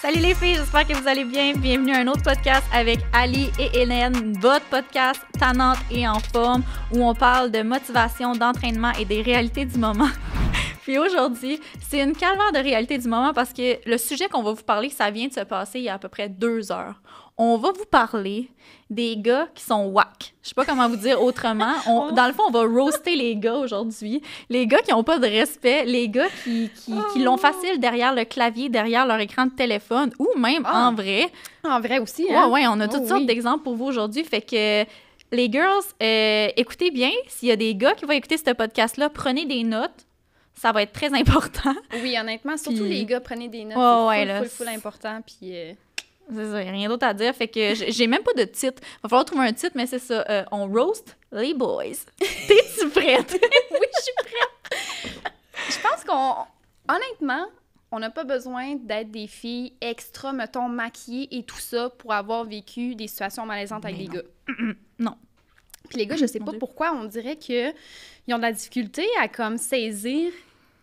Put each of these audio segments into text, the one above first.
Salut les filles, j'espère que vous allez bien. Bienvenue à un autre podcast avec Ali et Hélène, votre podcast Tanante et en forme, où on parle de motivation, d'entraînement et des réalités du moment. Puis aujourd'hui, c'est une calvaire de réalité du moment parce que le sujet qu'on va vous parler, ça vient de se passer il y a à peu près deux heures. On va vous parler des gars qui sont whack. Je sais pas comment vous dire autrement. dans le fond, on va roaster les gars aujourd'hui. Les gars qui n'ont pas de respect, les gars qui, l'ont oh. facile derrière le clavier, derrière leur écran de téléphone ou même ah. en vrai. En vrai aussi, hein? Ouais, on a toutes oh, sortes d'exemples pour vous aujourd'hui. Fait que les girls, euh, écoutez bien. S'il y a des gars qui vont écouter ce podcast-là, prenez des notes ça va être très important. Oui, honnêtement, surtout les gars, prenez des notes. c'est ouais, full, full, important, puis... Euh, rien d'autre à dire. Fait que j'ai même pas de titre. Va falloir trouver un titre, mais c'est ça. Euh, on roast les boys. T'es-tu prête? oui, je suis prête. je pense qu'on. Honnêtement, on n'a pas besoin d'être des filles extra, mettons, maquillées et tout ça pour avoir vécu des situations malaisantes avec ben des gars. non. Puis les gars, je sais pas pourquoi, on dirait que ont de la difficulté à comme saisir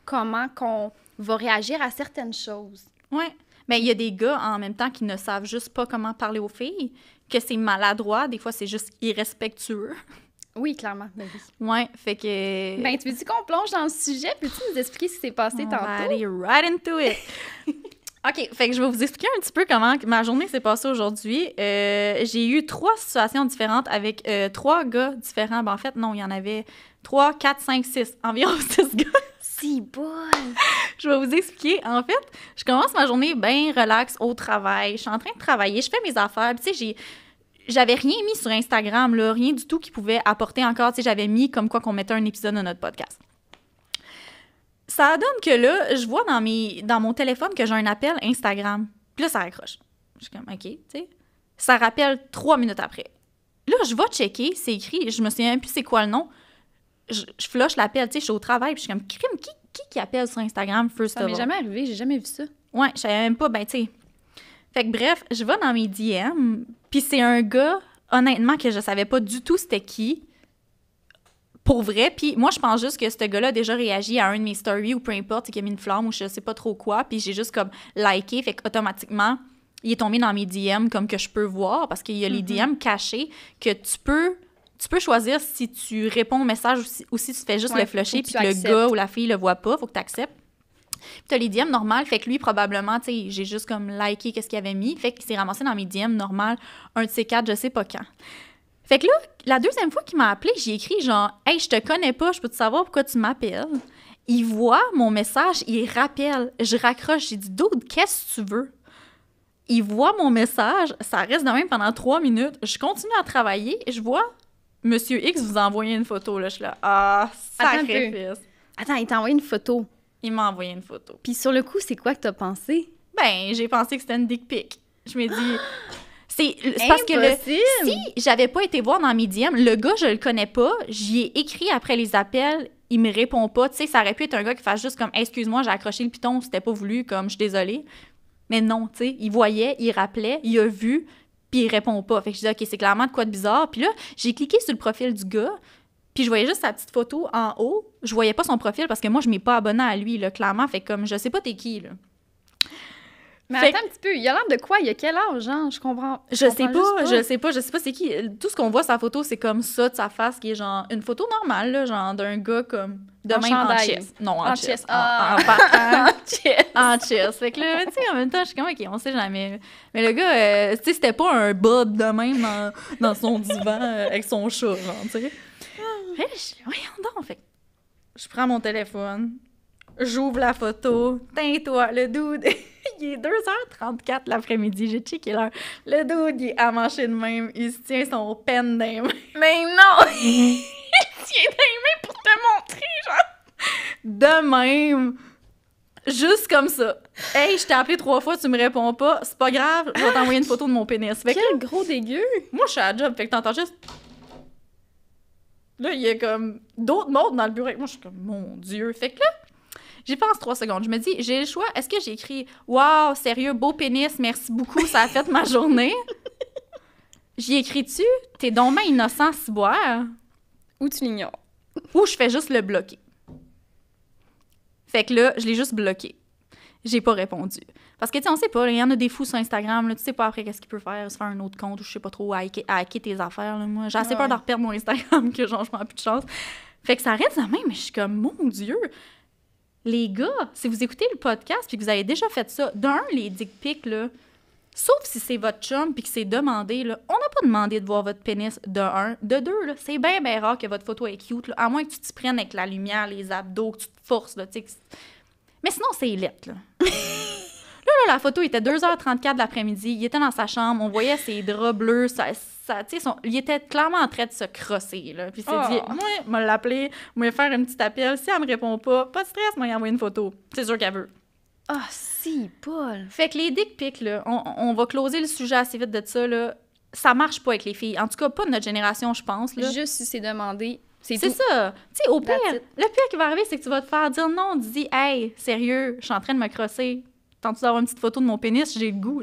comment qu'on va réagir à certaines choses. Oui. Mais il y a des gars en même temps qui ne savent juste pas comment parler aux filles, que c'est maladroit, des fois c'est juste irrespectueux. Oui, clairement. Ben oui. Ouais, fait que. Ben, tu veux qu'on plonge dans le sujet? puis tu nous expliquer ce qui s'est passé tantôt? right into it! OK, fait que je vais vous expliquer un petit peu comment ma journée s'est passée aujourd'hui. Euh, j'ai eu trois situations différentes avec euh, trois gars différents. Ben, en fait, non, il y en avait trois, quatre, cinq, six, environ six gars. je vais vous expliquer. En fait, je commence ma journée bien relax au travail. Je suis en train de travailler, je fais mes affaires. Tu sais, j'avais rien mis sur Instagram, rien du tout qui pouvait apporter encore. Tu j'avais mis comme quoi qu'on mettait un épisode de notre podcast. Ça donne que là, je vois dans, mes, dans mon téléphone que j'ai un appel Instagram. Puis là, ça raccroche. Je suis comme, OK, tu sais. Ça rappelle trois minutes après. Là, je vais checker, c'est écrit, je me souviens plus c'est quoi le nom je, flush l'appel, tu sais, je suis au travail, puis je suis comme, crime, qui, qui, qui appelle sur Instagram first ça Ça m'est jamais arrivé, j'ai jamais vu ça. Ouais, je savais même pas, ben, tu sais. Fait que bref, je vais dans mes DM, puis c'est un gars, honnêtement, que je savais pas du tout c'était qui. Pour vrai, puis moi, je pense juste que ce gars-là a déjà réagi à un de mes stories ou peu importe, qu'il a mis une flamme ou je sais pas trop quoi, puis j'ai juste comme liké, fait qu'automatiquement, il est tombé dans mes DM comme que je peux voir parce qu'il y a les DM mhm. cachés que tu peux tu peux choisir si tu réponds au message ou si, tu fais juste le flusher, puis le gars ou la fille le voit pas, Il faut que tu acceptes. Puis as les DM normales, fait que lui, probablement, tu sais, j'ai juste comme liké qu'est-ce qu'il avait mis, fait qu'il s'est ramassé dans mes DM normales, un de ces quatre, je sais pas quand. Fait que là, la deuxième fois qu'il m'a appelé, j'ai écrit genre « Hey, je te connais pas, je peux te savoir pourquoi tu m'appelles? » Il voit mon message, il rappelle. Je raccroche, j'ai dit « Dude, qu'est-ce que tu veux? » Il voit mon message, ça reste de même pendant trois minutes. Je continue à travailler, je vois Monsieur X vous a envoyé une photo, là. Je suis là, ah, sacrifice. Attends, il t'a envoyé une photo. Il m'a envoyé une photo. Puis sur le coup, c'est quoi que t'as pensé? Ben, j'ai pensé que c'était une dick pic. Je me dis. C'est parce que si j'avais pas été voir dans Medium, le gars, je le connais pas, j'y ai écrit après les appels, il me répond pas. Tu sais, ça aurait pu être un gars qui fasse juste comme Excuse-moi, j'ai accroché le piton, c'était pas voulu, comme je suis désolée. Mais non, tu sais, il voyait, il rappelait, il a vu, il répond pas. Fait que je dis, OK, c'est clairement de quoi de bizarre. Puis là, j'ai cliqué sur le profil du gars, puis je voyais juste sa petite photo en haut. Je voyais pas son profil parce que moi, je m'ai pas abonné à lui, là, clairement. Fait comme, je sais pas t'es qui, là. Mais attends un petit peu, il a l'air de quoi? Il a quel âge, genre? Je comprends. Je, je sais pas, je sais pas, je sais pas c'est qui. Tout ce qu'on voit sa photo, c'est comme ça de sa face, qui est genre une photo normale, genre d'un gars comme de en même chess. Non, en, chess. Ah. En, en, en chess. en chess. Fait que là, tu sais, en même temps, je suis comme, OK, on sait jamais. Mais le gars, euh, tu sais, c'était pas un bob de même dans, son divan euh, avec son chat, genre, tu sais. Ah. Voyons donc, fait je prends mon téléphone, J'ouvre la photo. Tain-toi, le dude. il est 2h34 l'après-midi. J'ai checké l'heure. Le dude, il est amanché de même. Il se tient son pen dans Mais non! il tient dans pour te montrer, genre. De même. Juste comme ça. Hey, je t'ai appelé trois fois, tu me réponds pas. C'est pas grave, je vais t'envoyer une photo de mon pénis. Quel gros dégueu! Moi, je suis à la job, fait que t'entends juste. Là, il y a comme d'autres mondes dans le bureau. Moi, je suis comme, mon Dieu. Fait que là, J'y pense trois secondes. Je me dis, j'ai le choix. Est-ce que j'ai écrit « Waouh, sérieux, beau pénis, merci beaucoup, ça a fait ma journée? J'y écris-tu? T'es donc ma innocent, boire. Ou tu l'ignores. Ou je fais juste le bloquer. Fait que là, je l'ai juste bloqué. J'ai pas répondu. Parce que, tu sais, on sait pas, il y en a des fous sur Instagram, tu sais pas après qu'est-ce qu'il peut faire, se faire un autre compte ou je sais pas trop, hacker, tes affaires. moi, j'ai assez peur de reperdre mon Instagram que genre, je plus de chance. Fait que ça reste la même, mais je suis comme, mon Dieu, les gars, si vous écoutez le podcast puis que vous avez déjà fait ça, d'un, les dick pics, là, sauf si c'est votre chum puis que c'est demandé, là, on n'a pas demandé de voir votre pénis, de un. De deux, là, c'est bien, bien rare que votre photo est cute, là, à moins que tu te prennes avec la lumière, les abdos, que tu te forces, là, tu sais. Mais sinon, c'est lettre, là. Là, là, la photo était 2h34 de l'après-midi. Il était dans sa chambre. On voyait ses draps bleus, ça il était clairement en train de se crosser. Là. Puis il s'est dit, ah. moi, vais l'appeler, me faire un petit appel. Si elle me répond pas, pas de stress, m'a envoyé une photo. C'est sûr qu'elle veut. Ah, si, Paul! Fait que les dick pics, là, on, va closer le sujet assez vite de ça, là. Ça marche pas avec les filles. En tout cas, pas de notre génération, je pense. Juste si c'est demandé, c'est ça. Tu sais, au pire, le pire qui va arriver, c'est que tu vas te faire dire non. Tu dis, hey, sérieux, je suis en train de me crosser. que tu d'avoir une petite photo de mon pénis, j'ai le goût.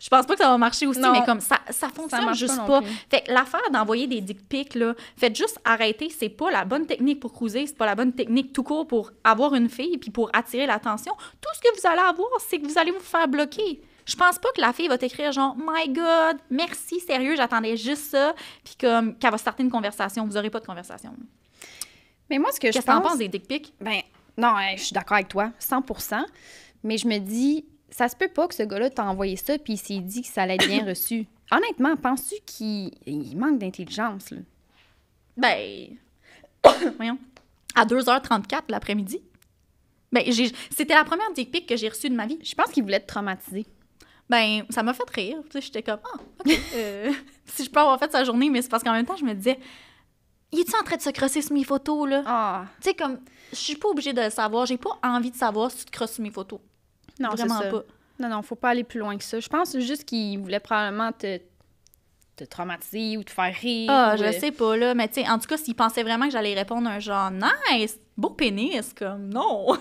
Je pense pas que ça va marcher aussi, mais comme ça, ça fonctionne juste pas. Fait l'affaire d'envoyer des dick pics, là, faites juste arrêter. C'est pas la bonne technique pour cruiser, c'est pas la bonne technique tout court pour avoir une fille puis pour attirer l'attention. Tout ce que vous allez avoir, c'est que vous allez vous faire bloquer. Je pense pas que la fille va t'écrire genre My God, merci, sérieux, j'attendais juste ça, puis comme qu'elle va starter une conversation. Vous aurez pas de conversation. Mais moi, ce que je pense. quest que t'en penses des dick pics? Ben, non, hein, je suis d'accord avec toi, 100 Mais je me dis, ça se peut pas que ce gars-là t'a envoyé ça puis il s'est dit que ça allait bien reçu. Honnêtement, penses-tu qu'il manque d'intelligence, là? Ben. Voyons. À 2h34 l'après-midi. Ben, c'était la première dick pic que j'ai reçue de ma vie. Je pense qu'il voulait te traumatiser. Ben, ça m'a fait rire. J'étais comme, ah, OK. Euh, si je peux avoir fait sa journée, mais c'est parce qu'en même temps, je me disais, il est-tu en train de se crosser sur mes photos, là? Ah. Tu sais, comme, je suis pas obligée de le savoir. J'ai pas envie de savoir si tu te crosses sur mes photos. Non, Vraiment pas. Non, non, faut pas aller plus loin que ça. Je pense juste qu'il voulait probablement te, te traumatiser ou te faire rire. Ah, je euh, sais pas, là. Mais tu sais, en tout cas, s'il pensait vraiment que j'allais répondre un genre nice, beau pénis, comme non,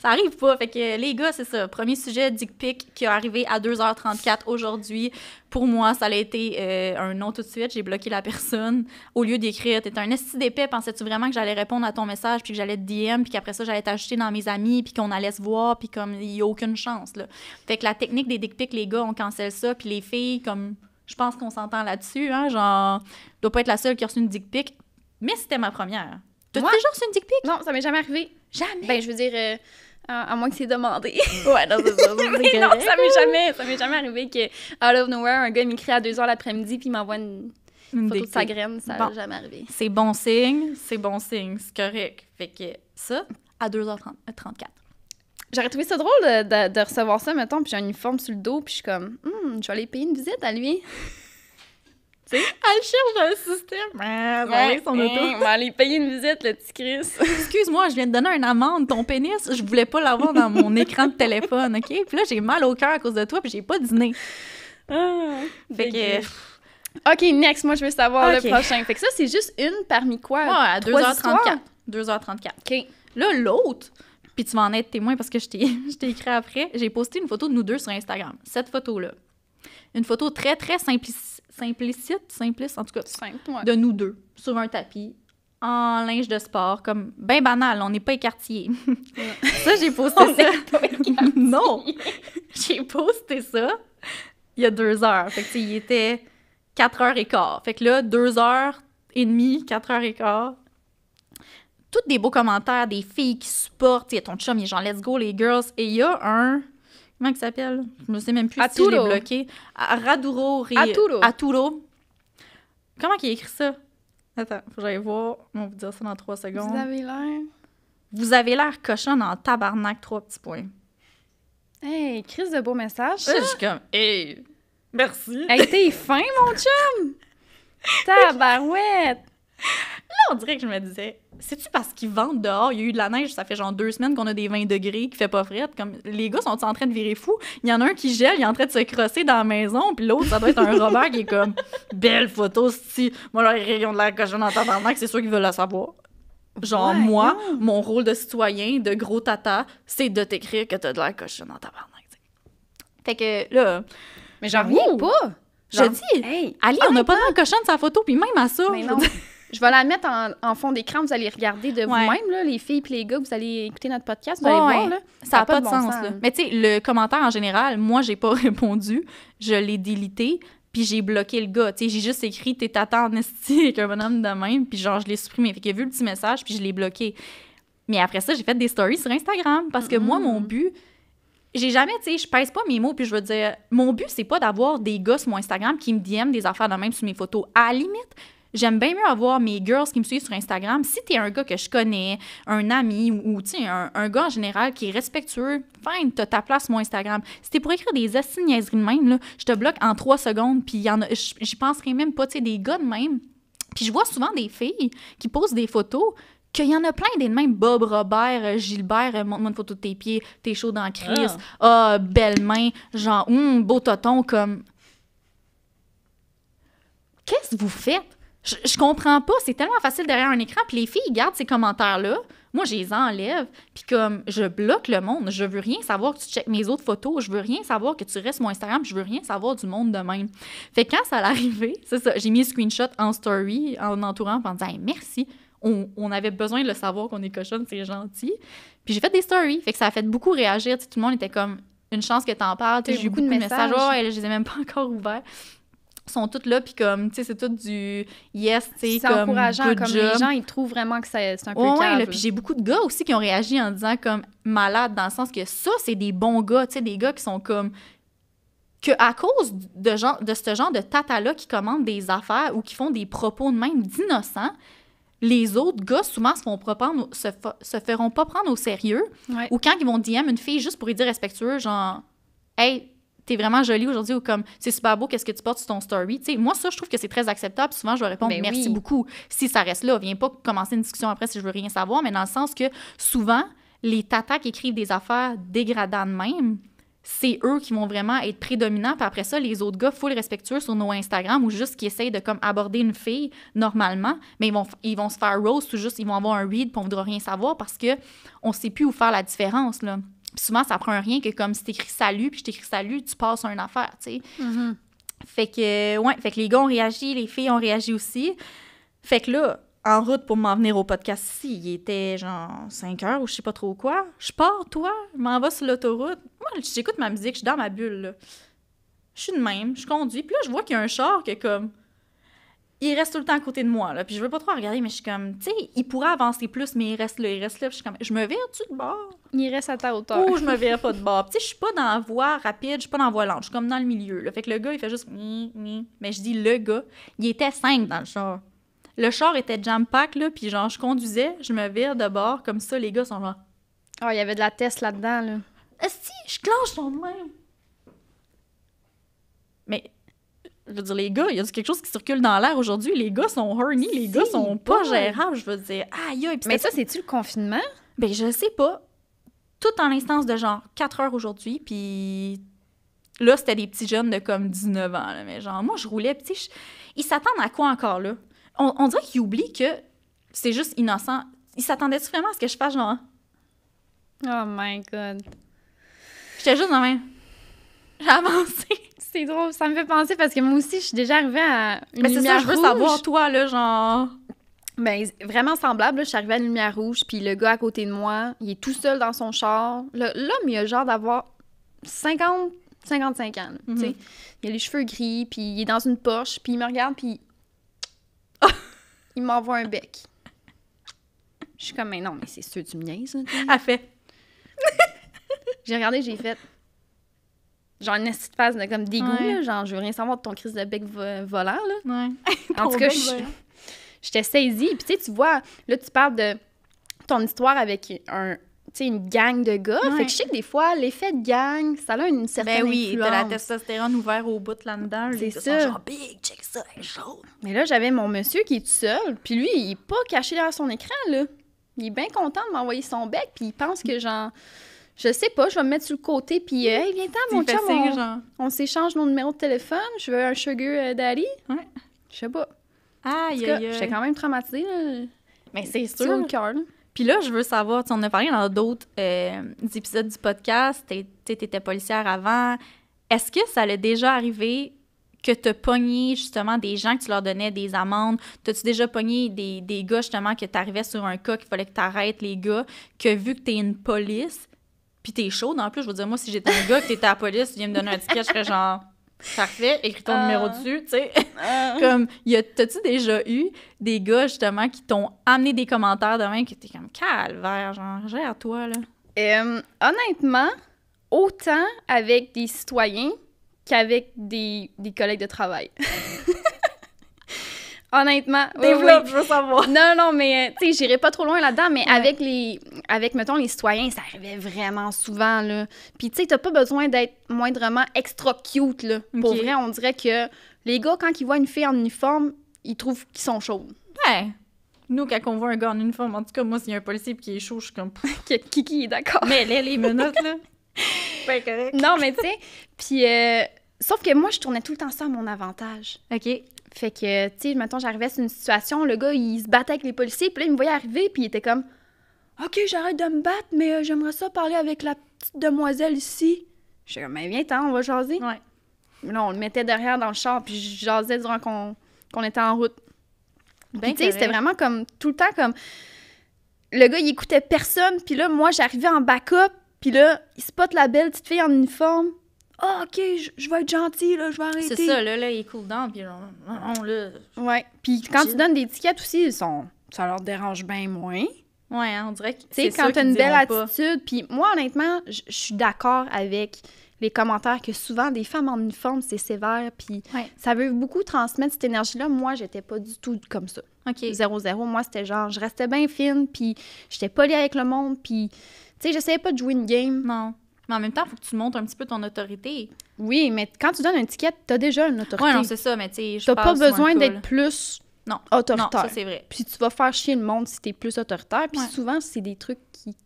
ça arrive pas. Fait que les gars, c'est ça. Premier sujet, dick pic, qui est arrivé à 2h34 aujourd'hui. Pour moi, ça a été euh, un non tout de suite. J'ai bloqué la personne au lieu d'écrire. T'es un esti d'épais. Pensais-tu vraiment que j'allais répondre à ton message, puis que j'allais te DM, puis qu'après ça, j'allais t'ajouter dans mes amis, puis qu'on allait se voir, puis comme il n'y a aucune chance. Là. Fait que la technique des dick les gars, on cancelle ça, puis les filles, comme. Je pense qu'on s'entend là-dessus, hein, genre, dois pas être la seule qui a reçu une dick pic, mais c'était ma première tas toujours déjà une dick pic? Non, ça m'est jamais arrivé. Jamais? Ben, je veux dire, euh, à, moins que c'est demandé. ouais, non, c'est ça. non, ça m'est jamais, ça m'est jamais arrivé que, out of nowhere, un gars m'écrit à 2 h l'après-midi puis m'envoie une, photo de sa graine. Ça m'est jamais arrivé. C'est bon signe, c'est bon signe, c'est correct. Fait que ça, à 2h34. Euh, J'aurais trouvé ça drôle de, recevoir ça, mettons, puis j'ai un uniforme sur le dos, puis je suis comme, hmm, je vais aller payer une visite à lui. Elle cherche un système. Ah, hein, elle va aller payer une visite, le petit Chris. Excuse-moi, je viens de donner une amende. Ton pénis, je voulais pas l'avoir dans mon écran de téléphone, OK? Puis là, j'ai mal au cœur à cause de toi, puis j'ai pas dîné. Ah, fait que... OK, next, moi, je veux savoir le prochain. Fait ça, c'est juste une parmi quoi? à 2h34. 2h34. OK. Là, l'autre, puis tu vas en être témoin parce que je t'ai écrit après, j'ai posté une photo de nous deux sur Instagram. Cette photo-là. Une photo très, très simpliste simplicite, simpliste, en tout cas, de nous deux, sur un tapis, en linge de sport, comme bien banal, on n'est pas écartier. ça, j'ai posté ça. non! J'ai posté ça il y a deux heures. Fait que, il était quatre heures et quart. Fait que là, deux heures et demie, quatre heures et quart. Toutes des beaux commentaires, des filles qui supportent. Il y ton chum, il est genre, let's go, les girls. Et il y a un Comment il s'appelle? Je ne sais même plus c'est si bloqué. Raduro Aturo. Comment il écrit ça? Attends, faut que j'aille voir. On va vous dire ça dans trois secondes. Vous avez l'air... Vous avez l'air cochon en tabarnak, trois petits points. Hey, crise de beau message. je suis comme, hey, merci. Hey, t'es fin, mon chum! Tabarouette! Là, on dirait que je me disais, c'est-tu parce qu'ils vendent dehors? Il y a eu de la neige, ça fait genre deux semaines qu'on a des 20 degrés, qui fait pas frette, Comme, les gars sont en train de virer fou? Il y en a un qui gèle, il est en train de se crosser dans la maison, puis l'autre, ça doit être un Robert qui est comme belle photo, si moi, là, ils ont de la cochon en tabarnak, c'est sûr qu'ils veulent la savoir. Genre, moi, mon rôle de citoyen, de gros tata, c'est de t'écrire que t'as de la cochon en tabarnak. Fait que là. Mais j'en reviens pas! je dis, hey, Ali, on n'a pas de cochon de sa photo, puis même à ça. Je vais la mettre en, fond d'écran. Vous allez regarder de vous-même, les filles et les gars. Vous allez écouter notre podcast. Vous allez voir. Là, ça n'a pas, de, sens. Là. Mais tu sais, le commentaire en général, moi, j'ai pas répondu. Je l'ai délité puis j'ai bloqué le gars. j'ai juste écrit t'es tata en avec un bonhomme de même, puis genre je l'ai supprimé. Il a vu le petit message, puis je l'ai bloqué. Mais après ça, j'ai fait des stories sur Instagram parce que moi, mon mm. but, j'ai jamais, tu sais, je pèse pas mes mots, puis je veux dire, mon but, c'est pas d'avoir des gars sur mon Instagram qui me DM des affaires de même sur mes photos. À la limite, J'aime bien mieux avoir mes girls qui me suivent sur Instagram. Si t'es un gars que je connais, un ami ou, un, gars en général qui est respectueux, fine, t'as ta place sur mon Instagram. Si t'es pour écrire des assignes de même, là, je te bloque en trois secondes, puis j'y penserais même pas, tu sais, des gars de même. Puis je vois souvent des filles qui posent des photos qu'il y en a plein des mêmes. Bob Robert, Gilbert, euh, montre-moi une photo de tes pieds, t'es chaud dans crise. Ah. ah, belle main, genre, hmm, beau toton, comme. Qu'est-ce que vous faites? Je, comprends pas, c'est tellement facile derrière un écran. Puis les filles, gardent ces commentaires-là. Moi, je les enlève. Puis comme, je bloque le monde. Je veux rien savoir que tu checkes mes autres photos. Je veux rien savoir que tu restes mon Instagram. Je veux rien savoir du monde de même. Fait que quand ça l'arrivée, c'est ça, j'ai mis un screenshot en story, en entourant, en disant merci. On, avait besoin de le savoir qu'on est cochonne, c'est gentil. Puis j'ai fait des stories. Fait que ça a fait beaucoup réagir. tout le monde était comme, une chance que t'en parles. J'ai eu beaucoup, de messages. je les ai même pas encore ouverts sont toutes là, puis comme, tu sais, c'est tout du yes, tu sais, comme encourageant, comme les gens, ils trouvent vraiment que c'est un peu puis j'ai beaucoup de gars aussi qui ont réagi en disant comme malade, dans le sens que ça, c'est des bons gars, tu sais, des gars qui sont comme que à cause de, gens, de ce genre de tata-là qui commandent des affaires ou qui font des propos de même d'innocents, les autres gars souvent se, font prendre, se, feront pas prendre au sérieux. Ou quand ils vont DM une fille juste pour lui dire respectueux, genre, hey, vraiment jolie aujourd'hui ou comme c'est super beau, qu'est-ce que tu portes sur ton story. moi, ça, je trouve que c'est très acceptable. Souvent, je vais répondre ben merci beaucoup si ça reste là. Viens pas commencer une discussion après si je veux rien savoir, mais dans le sens que souvent, les tatas qui écrivent des affaires dégradantes même, c'est eux qui vont vraiment être prédominants. Puis après ça, les autres gars full respectueux sur nos Instagram ou juste qui essayent de comme aborder une fille normalement, mais ben, ils vont, ils vont se faire roast ou juste ils vont avoir un read pour on voudra rien savoir parce que on sait plus où faire la différence, là. Puis souvent, ça prend rien que comme si t'écris salut, puis je t'écris salut, tu passes une affaire, tu sais. Mm-hmm. Fait que, euh, ouais, fait que les gars ont réagi, les filles ont réagi aussi. Fait que là, en route pour m'en venir au podcast s'il il était genre 5 heures ou je sais pas trop quoi. Je pars, toi, je m'en vais sur l'autoroute. Moi, j'écoute ma musique, je suis dans ma bulle, là. Je suis de même, je conduis, puis là, je vois qu'il y a un char qui est comme il reste tout le temps à côté de moi. Là. Puis je veux pas trop regarder, mais je suis comme, tu sais, il pourrait avancer plus, mais il reste là, il reste là. je suis comme, je me vire-tu de bord? Il reste à ta hauteur. Ou je me vire pas de bord. tu sais, je suis pas dans la voie rapide, je suis pas dans la voie lente, je suis comme dans le milieu. Là. Fait que le gars, il fait juste, mais je dis le gars, il était cinq dans le char. Le char était jam-pack, là, puis genre, je conduisais, je me vire de bord, comme ça, les gars sont genre. Ah, il y avait de la test là-dedans, là. Ah, Si, je clenche son même. Mais je veux dire, les gars, il y a quelque chose qui circule dans l'air aujourd'hui. Les gars sont horny, les gars sont pas, gérants, gérables. Je veux dire, aïe, aïe. Mais ça, c'est-tu le confinement? Ben, je sais pas. Tout en l'instance de genre 4 heures aujourd'hui, puis là, c'était des petits jeunes de comme 19 ans. mais genre, moi, je roulais, petit. ils s'attendent à quoi encore là? On, dirait qu'ils oublient que c'est juste innocent. Ils s'attendaient vraiment à ce que je fasse genre. Oh my god. J'étais juste dans main. J'ai avancé c'est drôle. Ça me fait penser parce que moi aussi, je suis déjà arrivée à une Mais c'est ça, je veux savoir, toi, là, genre. Ben, vraiment semblable. je suis arrivée à une lumière rouge, puis le gars à côté de moi, il est tout seul dans son char. L'homme, il a genre d'avoir 50, 55 ans. Mhm. Il a les cheveux gris, puis il est dans une poche, puis il me regarde, puis il m'envoie un bec. Je suis comme, mais non, mais c'est sûr, du mien, ça. fait. j'ai regardé, j'ai fait, genre une petite phase de comme dégoût, là, genre je veux rien savoir de ton crise de bec volant. Là. Ouais. en tout cas, je t'ai saisie. Puis tu sais, tu vois, là, tu parles de ton histoire avec un, une gang de gars. Fait que je sais que des fois, l'effet de gang, ça a une certaine ben oui, de la testostérone ouverte au bout là-dedans. C'est ça. genre, big, check ça, elle Mais là, j'avais mon monsieur qui est tout seul. Puis lui, il est pas caché derrière son écran, là. Il est bien content de m'envoyer son bec, puis il pense que, genre je sais pas, je vais me mettre sur le côté, puis il euh, hey, viens mon chum, on, s'échange nos numéros de téléphone, je veux un sugar euh, daddy. Je sais pas. Ah aïe, aïe. J'étais quand même traumatisée, là. Mais c'est sûr. Puis là, je veux savoir, on a parlé dans d'autres euh, épisodes du podcast, tu étais policière avant. Est-ce que ça allait déjà arrivé que tu pogné justement des gens que tu leur donnais des amendes? T'as-tu déjà pogné des, des, gars justement que tu arrivais sur un cas qu'il fallait que tu les gars, que vu que tu es une police, puis t'es chaude en plus. Je veux dire, moi, si j'étais un gars, que t'étais à la police, tu viens me donner un ticket, je serais genre. Parfait, écris ton ah. numéro dessus, tu sais. Ah. comme, t'as-tu déjà eu des gars, justement, qui t'ont amené des commentaires de même, que t'es comme calvaire, genre, gère-toi, là? Euh, honnêtement, autant avec des citoyens qu'avec des, des collègues de travail. Honnêtement. Développe, je veux savoir. Non, non, mais euh, tu sais, j'irai pas trop loin là-dedans, mais avec les. Avec, mettons, les citoyens, ça arrivait vraiment souvent, là. Puis, tu sais, t'as pas besoin d'être moindrement extra cute, là. Pour vrai, on dirait que les gars, quand ils voient une fille en uniforme, ils trouvent qu'ils sont chauds. Ouais. Nous, quand on voit un gars en uniforme, en tout cas, moi, s'il y a un policier qui est chaud, je suis comme. Kiki est d'accord. Mais elle, les menottes, là. Ben, correct. Non, mais tu sais. Puis, euh, sauf que moi, je tournais tout le temps ça à mon avantage. OK. Fait que, tu sais, mettons, j'arrivais sur une situation, le gars, il se battait avec les policiers, puis là, il me voyait arriver, puis il était comme OK, j'arrête de me battre, mais euh, j'aimerais ça parler avec la petite demoiselle ici. Je comme Mais ben, viens, t'en, on va jaser. Ouais. Mais là, on le mettait derrière dans le char, puis je jasais durant qu'on était en route. Ben, tu sais, c'était vraiment comme tout le temps comme. Le gars, il écoutait personne, puis là, moi, j'arrivais en backup, puis là, il spot la belle petite fille en uniforme. Ah, OK, je vais être gentil, là, je vais arrêter. C'est ça, là, là, il cool dedans, puis on le. Ouais. Puis quand tu donnes des étiquettes aussi, ils sont... ça leur dérange bien moins. Ouais, hein, on dirait que. Tu sais, quand t'as une belle attitude. Puis moi, honnêtement, je suis d'accord avec les commentaires que souvent des femmes en uniforme, c'est sévère, puis ça veut beaucoup transmettre cette énergie-là. Moi, j'étais pas du tout comme ça. OK. 0-0, Moi, c'était genre, je restais bien fine, puis j'étais polie avec le monde, puis, tu sais, j'essayais pas de jouer une game. Non. Mais en même temps, il faut que tu montres un petit peu ton autorité. Oui, mais quand tu donnes un ticket, t'as déjà une autorité. Oui, non, c'est ça, mais tu T'as pas besoin d'être plus non. autoritaire. Non, ça, c'est vrai. Puis tu vas faire chier le monde si t'es plus autoritaire. Puis souvent, c'est des trucs qui,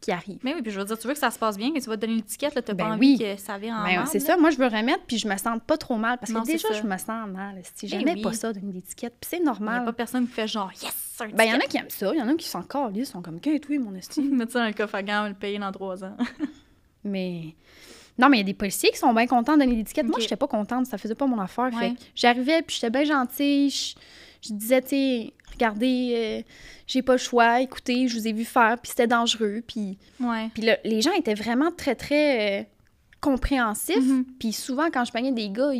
qui, arrivent. Mais oui, puis je veux dire, tu veux que ça se passe bien, que tu vas te donner une étiquette, là, t'as ben pas envie que ça vire en ben C'est ça, moi, je veux remettre, puis je me sens pas trop mal. Parce que déjà, je me sens mal. Si ben j'aimais pas ça, donner des puis c'est normal. Il a pas personne qui fait genre, yes! il ben, y en a qui aiment ça, il y en a qui sont encore ils sont comme, qu'est-ce que mon estime? Mettre ça dans un à le payer dans trois ans. Mais. Non, mais il y a des policiers qui sont bien contents de donner l'étiquette. Okay. Moi, j'étais pas contente, ça faisait pas mon affaire. j'arrivais, puis j'étais bien gentille. Je, disais, tu regardez, euh, j'ai pas le choix, écoutez, je vous ai vu faire, puis c'était dangereux. Puis les gens étaient vraiment très, très euh, compréhensifs. Mhm. Puis souvent, quand je peignais des gars,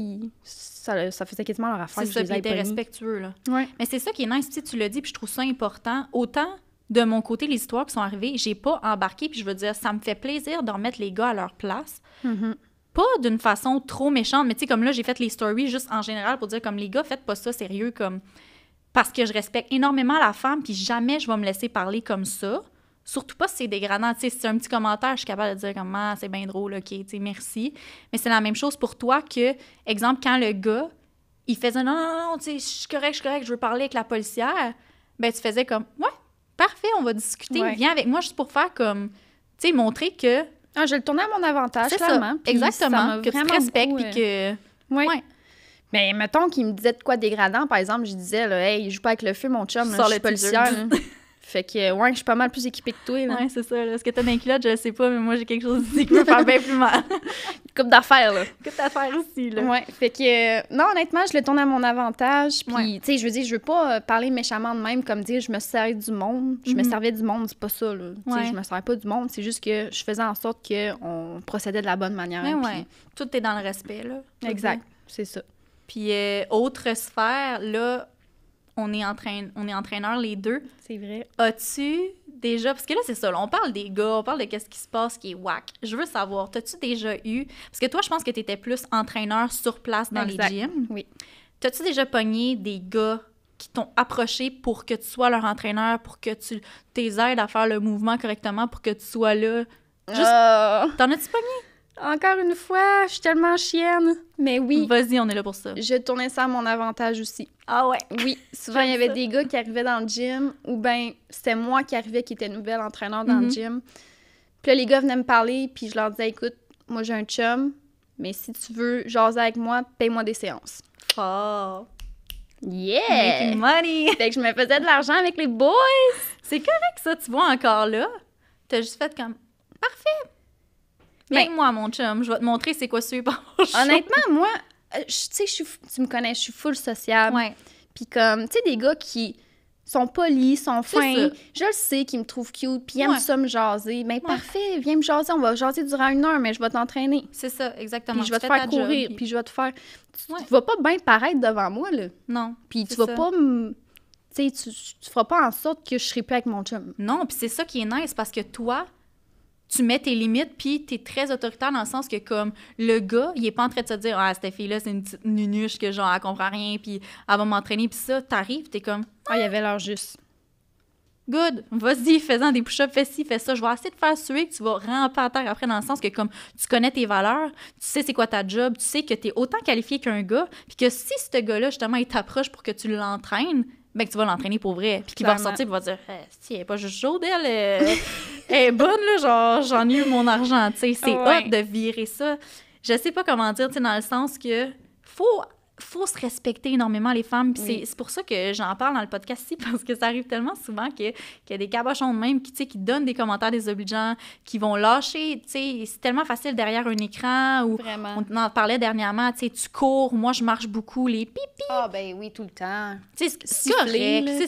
ça, faisait quasiment leur affaire. ça, ils étaient respectueux, là. Mais c'est ça qui est nice, tu le dis, puis je trouve ça important. Autant de mon côté, les histoires qui sont arrivées, j'ai pas embarqué, puis je veux dire, ça me fait plaisir d'en mettre les gars à leur place. Mm-hmm. Pas d'une façon trop méchante, mais tu sais, comme là, j'ai fait les stories juste en général pour dire, comme les gars, faites pas ça sérieux, comme. Parce que je respecte énormément la femme, puis jamais je vais me laisser parler comme ça. Surtout pas si c'est dégradant. Tu sais, c'est un petit commentaire, je suis capable de dire comme, ah, c'est bien drôle, OK, tu sais, merci. Mais c'est la même chose pour toi que, exemple, quand le gars, il faisait, non, non, non, tu sais, je suis correct, je suis correct, je veux parler avec la policière, ben tu faisais comme, ouais, Parfait, on va discuter. Viens avec moi juste pour faire comme, tu sais, montrer que. Ah, je le tourner à mon avantage, clairement. Exactement. que tu respectes, puis que. Euh, oui. Ouais. Mais mettons qu'il me disait de quoi dégradant, par exemple, je disais, là, hey, joue pas avec le feu, mon chum, je suis policière. Fait que, euh, ouais, je suis pas mal plus équipée que toi. Là. c'est ça. est Ce que t'as dans les culottes, je sais pas, mais moi, j'ai quelque chose ici qui me faire bien plus mal. Coupe d'affaires, là. Coupe d'affaires aussi, là. Ouais. Fait que, euh, non, honnêtement, je le tourne à mon avantage. Puis, tu sais, je veux dire, je veux pas euh, parler méchamment de même, comme dire je me servais du monde. Je me mhm. servais du monde, c'est pas ça, là. Tu sais, je me servais pas du monde. C'est juste que je faisais en sorte qu'on procédait de la bonne manière. Oui, Tout est dans le respect, là. Exact. C'est ça. Puis, autre sphère, là, on est, entraîneurs, entraîneur les deux. C'est vrai. As-tu déjà, parce que là, c'est ça, on parle des gars, on parle de qu'est-ce qui se passe qui est whack. Je veux savoir, as tu déjà eu, parce que toi, je pense que tu étais plus entraîneur sur place dans les gyms. Oui. as tu déjà pogné des gars qui t'ont approché pour que tu sois leur entraîneur, pour que tu aides à faire le mouvement correctement, pour que tu sois là? Juste, euh. T'en as-tu pogné? Encore une fois, je suis tellement chienne. Mais oui. Vas-y, on est là pour ça. Je tournais ça à mon avantage aussi. Ah ouais? Oui. Souvent, il y avait des gars qui arrivaient dans le gym ou ben c'était moi qui arrivais qui était nouvelle entraîneur dans le mhm. gym. Puis là, les gars venaient me parler, puis je leur disais, écoute, moi j'ai un chum, mais si tu veux jaser avec moi, paye-moi des séances. Oh! Yeah! Making money! fait que je me faisais de l'argent avec les boys! C'est correct ça, tu vois encore là. T'as juste fait comme, parfait! Mais moi, mon chum, je vais te montrer c'est quoi suivre. honnêtement, moi, euh, tu sais, tu me connais, je suis full sociable. Ouais. Puis comme, tu sais, des gars qui sont polis, sont fins. Je le sais qu'ils me trouvent cute, puis ils aiment ça me jaser. Mais parfait, viens me jaser, on va jaser durant une heure, mais je vais t'entraîner. C'est ça, exactement. Puis je vais te faire courir, puis... je vais te faire... Tu, vas pas bien paraître devant moi, là. Non, Puis tu vas pas me... Tu sais, feras pas en sorte que je serai plus avec mon chum. Non, puis c'est ça qui est nice, parce que toi, tu mets tes limites, puis tu es très autoritaire dans le sens que, comme, le gars, il est pas en train de se dire, ah, cette fille-là, c'est une petite nunuche que, genre, elle comprend rien, puis elle va m'entraîner, puis ça, t'arrives, t'es comme. Ah, il y avait l'heure juste. Good, vas-y, fais-en des push-ups, fais ci, fais ça. Je vais essayer de faire suer que tu vas ramper à terre après, dans le sens que, comme, tu connais tes valeurs, tu sais c'est quoi ta job, tu sais que tu es autant qualifié qu'un gars, puis que si ce gars-là, justement, il t'approche pour que tu l'entraînes, ben que tu vas l'entraîner pour vrai. Puis qu'il va ressortir et va dire eh, elle n'est pas juste chaude, euh, elle, est bonne, là, genre, j'en ai eu mon argent. Tu sais, c'est hot de virer ça. Je sais pas comment dire, tu sais, dans le sens que faut faut se respecter énormément, les femmes. C'est pour ça que j'en parle dans le podcast ici, parce que ça arrive tellement souvent qu'il y a des cabochons de même qui, qui donnent des commentaires désobligeants, qui vont lâcher. C'est tellement facile derrière un écran. Ou on en parlait dernièrement, tu cours, moi je marche beaucoup, les pipi. Ah, ben oui, tout le temps. C'est c'est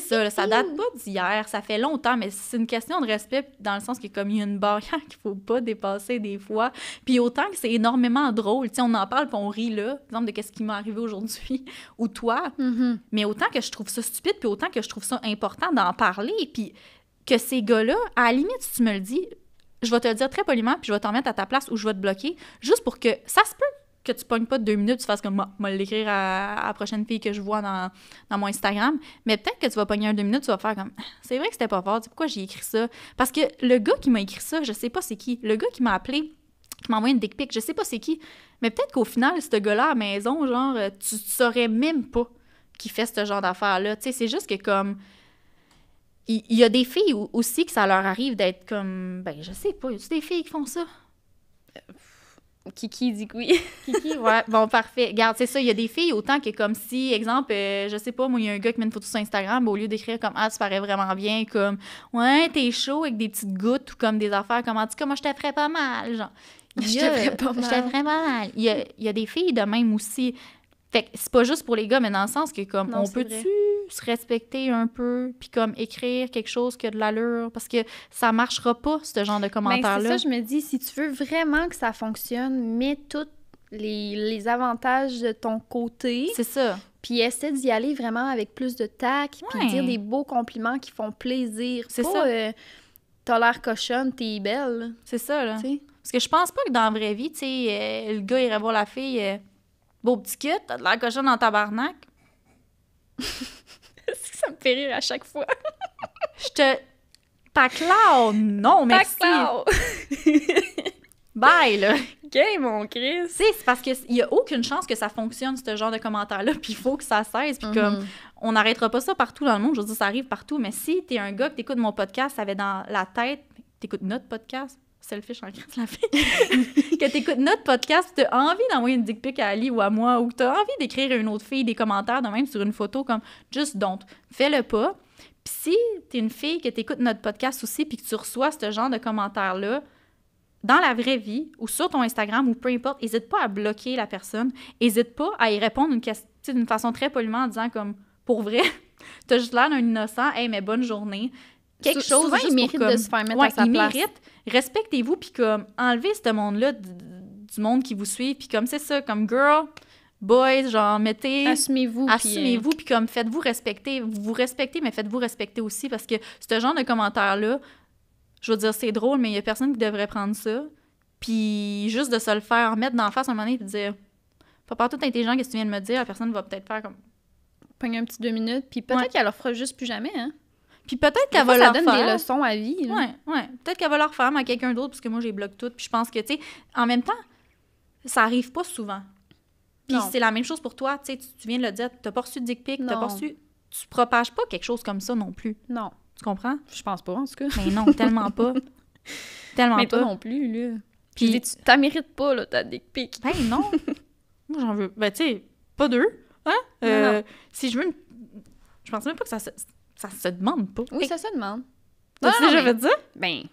ça. ça date pas d'hier, ça fait longtemps, mais c'est une question de respect dans le sens qu'il comme y a une barrière qu'il faut pas dépasser des fois. Puis autant que c'est énormément drôle, tu on en parle, puis on rit là, exemple de qu'est-ce qui m'est arrivé aujourd'hui ou toi. Mm-hmm. Mais autant que je trouve ça stupide, puis autant que je trouve ça important d'en parler, puis que ces gars-là, à la limite, si tu me le dis, je vais te le dire très poliment, puis je vais t'en mettre à ta place ou je vais te bloquer, juste pour que ça se peut que tu pognes pas deux minutes, tu fasses comme moi, ah, l'écrire à, la prochaine fille que je vois dans, dans mon Instagram. Mais peut-être que tu vas pogner un deux minutes, tu vas faire comme ah, c'est vrai que c'était pas fort, pourquoi j'ai écrit ça? Parce que le gars qui m'a écrit ça, je sais pas c'est qui, le gars qui m'a appelé qui m'envoie une dick pic, je sais pas c'est qui, mais peut-être qu'au final, ce gars-là à la maison, genre, euh, tu, saurais même pas qu'il fait ce genre d'affaires-là. Tu sais, c'est juste que comme. Il, y, a des filles aussi que ça leur arrive d'être comme. Ben, je sais pas, y a des filles qui font ça? Kiki euh, dit oui. Kiki, ouais. Bon, parfait. Regarde, c'est ça, il y a des filles autant que comme si, exemple, euh, je sais pas, moi, il y a un gars qui met une photo sur Instagram, au lieu d'écrire comme Ah, tu parais vraiment bien, comme Ouais, t'es chaud avec des petites gouttes ou comme des affaires, comme en tout moi, je t'aimerais pas mal. Genre, J'étais vraiment mal. Il y, a, des filles de même aussi. Fait c'est pas juste pour les gars, mais dans le sens que, comme, on peut-tu se respecter un peu, puis comme écrire quelque chose qui a de l'allure, parce que ça marchera pas, ce genre de commentaires là c'est ça, je me dis, si tu veux vraiment que ça fonctionne, mets tous les, avantages de ton côté. C'est ça. Puis essaie d'y aller vraiment avec plus de tact, puis dire des beaux compliments qui font plaisir. C'est ça. Euh, T'as l'air cochonne, t'es belle. C'est ça, là. Parce que je pense pas que dans la vraie vie, tu sais, euh, le gars irait voir la fille euh, Beau petit kit, t'as de la cochonne ta tabarnak. Est-ce que ça me fait rire à chaque fois? je te. Pas clown! non, merci. Pas Bye, là. Gay, mon Chris. c'est parce qu'il y a aucune chance que ça fonctionne, ce genre de commentaire-là, puis il faut que ça cesse. Puis comme, mhm. on n'arrêtera pas ça partout dans le monde. Je veux dire, ça arrive partout. Mais si t'es un gars, que t'écoutes mon podcast, ça avait dans la tête, t'écoutes notre podcast, selfish en crise, la fille, que t'écoutes notre podcast, as envie d'envoyer une dick pic à Ali ou à moi, ou que as envie d'écrire à une autre fille des commentaires de même sur une photo, comme juste don't fais-le pas. Puis si es une fille que t'écoutes notre podcast aussi, puis que tu reçois ce genre de commentaires-là, dans la vraie vie ou sur ton Instagram ou peu importe, n'hésite pas à bloquer la personne, n'hésite pas à y répondre d'une façon très poliment en disant comme pour vrai, t'as juste l'air d'un innocent, hey mais bonne journée, quelque chose. Souvent, de se faire mettre Respectez-vous, puis comme, enlevez ce monde-là du monde qui vous suit, puis comme, c'est ça, comme, girl, boys, genre, mettez... Assumez-vous. Assumez-vous, euh, puis comme, faites-vous respecter. Vous vous respectez, mais faites-vous respecter aussi, parce que ce genre de commentaires-là, je veux dire, c'est drôle, mais il y a personne qui devrait prendre ça. Puis juste de se le faire mettre d'en face à un moment donné, puis dire... Pas tout intelligent, qu'est-ce que tu viens de me dire? La personne va peut-être faire comme... Pogner un petit deux minutes, puis peut-être qu'elle leur fera juste plus jamais, hein? Puis peut-être qu'elle va ça donne des leçons à vie. Ouais, ouais. Peut-être qu'elle va leur faire à quelqu'un d'autre parce que moi j'ai bloqué tout. Puis je pense que tu sais, en même temps, ça arrive pas souvent. Puis c'est la même chose pour toi, tu tu viens de le dire, t'as pas reçu de dick pic, t'as pas tu propages pas quelque chose comme ça non plus. Non. Tu comprends? Je pense pas en tout cas. Mais non, tellement pas. tellement Mais toi non plus là. Puis tu mérites pas là ta dick pic. Ben non. moi j'en veux, ben tu sais, pas deux, hein? Euh, si je veux je pense même pas que ça. Ça se demande pas. Oui, ça se demande. je je veux dire Ben.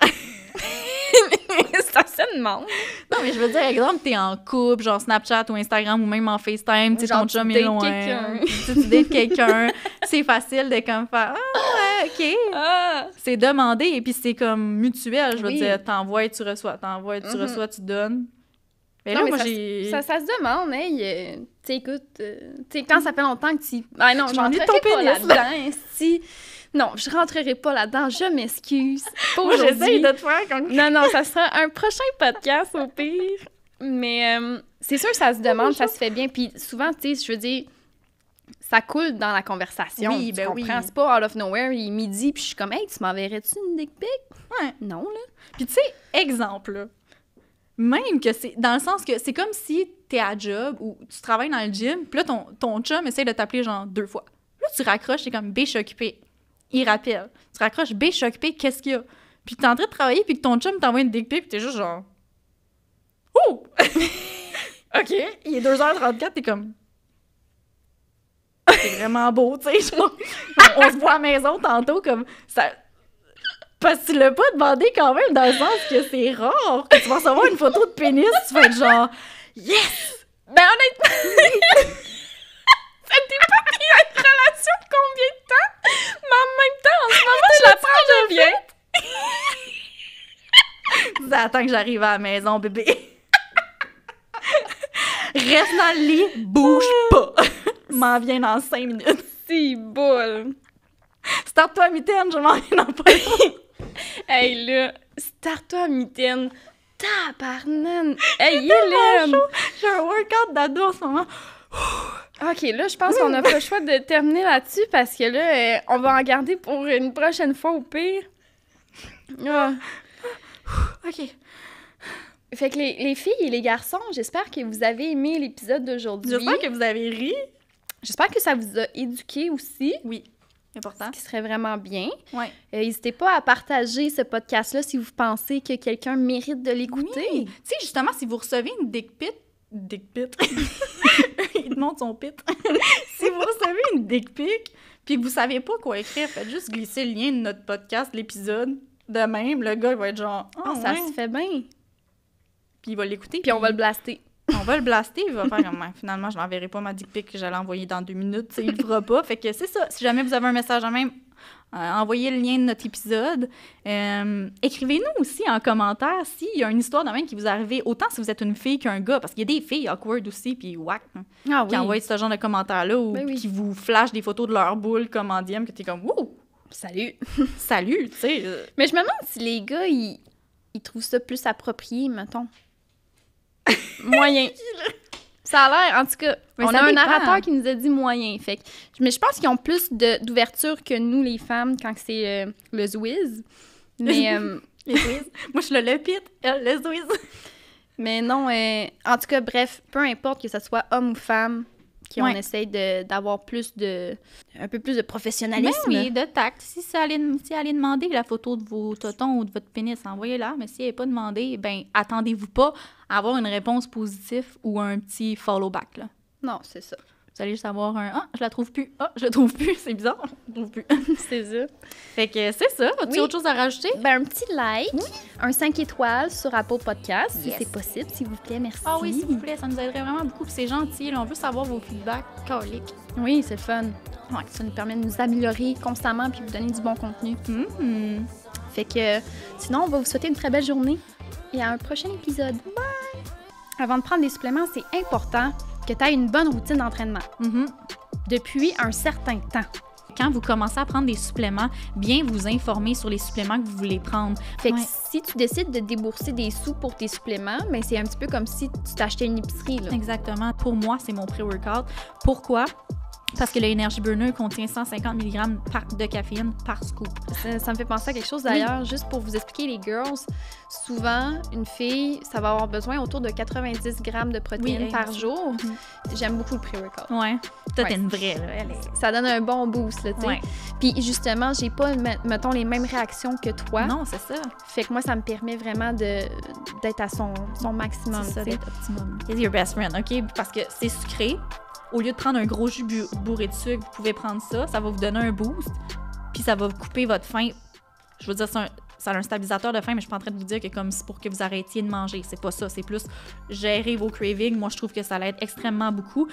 ça se demande. Non, mais je veux dire, exemple, t'es en couple, genre Snapchat ou Instagram ou même en FaceTime, tu ton chum est loin. Tu dates quelqu'un. c'est facile de comme faire Ah, ouais, OK. Ah. C'est demandé et puis c'est comme mutuel. Je veux dire, t'envoies et tu reçois. T'envoies et tu mm-hmm. reçois, tu donnes. Mais là, moi, ça, j'ai. Ça, ça, se demande, hein. tu sais, écoute, euh, tu sais, quand ça fait longtemps que tu. Ah non, je rentrerai pas là-dedans. si... Non, je rentrerai pas là-dedans. Je m'excuse. Pas moi, de te Non, non, ça sera un prochain podcast, au pire. Mais euh, c'est sûr, ça se demande, ça se fait bien. Puis souvent, tu sais, je veux dire, ça coule dans la conversation. Oui, tu ben comprends? C'est pas out of nowhere, il me dit, puis je suis comme, hey, tu m'enverrais-tu une dick pic? Ouais. Non, là. Puis tu sais, exemple, là même que c'est. Dans le sens que c'est comme si t'es à job ou tu travailles dans le gym, puis là, ton, chum essaie de t'appeler genre deux fois. Là, tu raccroches, t'es comme B, je occupé. Il rappelle. Tu raccroches B, je occupé, qu'est-ce qu'il y a? Puis t'es en train de travailler, puis que ton chum t'envoie une dick puis t'es juste genre. Ouh! OK, il est 2h34, t'es comme. C'est vraiment beau, tu sais. On, on se voit à la maison tantôt, comme. ça parce que tu l'as pas demandé quand même, dans le sens que c'est rare que tu vas recevoir une photo de pénis, tu vas être genre Yes! Ben honnêtement, ça dépend de une relation de combien de temps, mais en même temps, en ce moment, je la prends de bien. Ça attend que j'arrive à la maison, bébé. Reste dans le lit, bouge pas. m'en viens dans cinq minutes. Si, boule. Stop toi à mitaine, je m'en viens dans pas hey là, start-toi mitaine. Tabarnane! Hey, Hélène! J'ai un workout d'ado en ce moment. OK, là, je pense qu'on n'a pas le choix de terminer là-dessus parce que là, euh, on va en garder pour une prochaine fois au pire. Ah. OK. Fait que les, filles et les garçons, j'espère que vous avez aimé l'épisode d'aujourd'hui. J'espère que vous avez ri. J'espère que ça vous a éduqué aussi. Oui. Important. Ce qui serait vraiment bien. Euh, n'hésitez pas à partager ce podcast-là si vous pensez que quelqu'un mérite de l'écouter. Tu sais, justement, si vous recevez une dick pit, dick pit? il te son pit. si vous recevez une dick pic, puis que vous savez pas quoi écrire, faites juste glisser le lien de notre podcast, l'épisode. De même, le gars, il va être genre, oh, ça se fait bien. Puis il va l'écouter. puis on va le blaster on va le blaster. Il va faire comme, ben, finalement, je n'enverrai pas ma dick pic que j'allais envoyer dans deux minutes. Il ne fera pas. Fait que c'est ça. Si jamais vous avez un message à même, euh, envoyez le lien de notre épisode. Euh, écrivez-nous aussi en commentaire s'il y a une histoire de même qui vous arrive. autant si vous êtes une fille qu'un gars, parce qu'il y a des filles awkward aussi, puis wack hein, ah qui envoient ce genre de commentaires-là ou ben qui vous flashent des photos de leur boule comme en DM, que es comme « Wouh! Salut! » Salut, tu sais. Euh. Mais je me demande si les gars, ils, ils trouvent ça plus approprié, mettons moyen. Ça a l'air, en tout cas. on a un narrateur qui nous a dit moyen. Fait. Mais je pense qu'ils ont plus d'ouverture que nous, les femmes, quand c'est euh, le Zwiz. Mais. Euh, les Moi, je suis le Lepit, le euh, Zwiz. Mais non, en tout cas, bref, peu importe que ce soit homme ou femme, puis on essaye d'avoir plus de. un peu plus de professionnalisme. Mais ben oui, de tact. Si, ça allait, demander la photo de vos totons ou de votre pénis, envoyez-la. Mais si elle n'est pas demandé, ben attendez-vous pas à avoir une réponse positive ou un petit follow-back. Non, c'est ça. Vous allez juste avoir un Ah, je la trouve plus. Ah, je la trouve plus. C'est bizarre. Je la trouve plus. c'est ça. Fait que c'est ça. As-tu autre chose à rajouter? Ben, un petit like, un 5 étoiles sur Apple Podcast, si c'est possible, s'il vous plaît. Merci. Ah oui, s'il vous plaît, ça nous aiderait vraiment beaucoup. c'est gentil. on veut savoir vos feedbacks coliques. Oui, c'est fun. ça nous permet de nous améliorer constamment puis vous donner du bon contenu. Hmm. Fait que sinon, on va vous souhaiter une très belle journée et à un prochain épisode. Bye! Avant de prendre des suppléments, c'est important que tu aies une bonne routine d'entraînement mm-hmm. depuis un certain temps. Quand vous commencez à prendre des suppléments, bien vous informer sur les suppléments que vous voulez prendre. Fait que si tu décides de débourser des sous pour tes suppléments, mais ben, c'est un petit peu comme si tu t'achetais une épicerie. Exactement. Pour moi, c'est mon pré-workout. Pourquoi? Parce que le Energy Burner contient 150 mg de caféine par scoop. Ça, me fait penser à quelque chose d'ailleurs, juste pour vous expliquer les girls. Souvent, une fille, ça va avoir besoin autour de 90 g de protéines par jour. Mhm. J'aime beaucoup le pre-workout. Ouais. Toi, t'es une vraie, Ça donne un bon boost, là, tu sais. Puis justement, j'ai pas, mettons, les mêmes réactions que toi. Non, c'est ça. Fait que moi, ça me permet vraiment d'être à son, son maximum. C'est ça, d'être optimum. your best friend, OK? Parce que c'est sucré, au lieu de prendre un gros jus bourré de sucre, vous pouvez prendre ça, ça va vous donner un boost, puis ça va couper votre faim. Je veux dire, un, ça a un stabilisateur de faim, mais je suis pas en train de vous dire que comme c'est pour que vous arrêtiez de manger. C'est pas ça, c'est plus gérer vos cravings. Moi, je trouve que ça l'aide extrêmement beaucoup.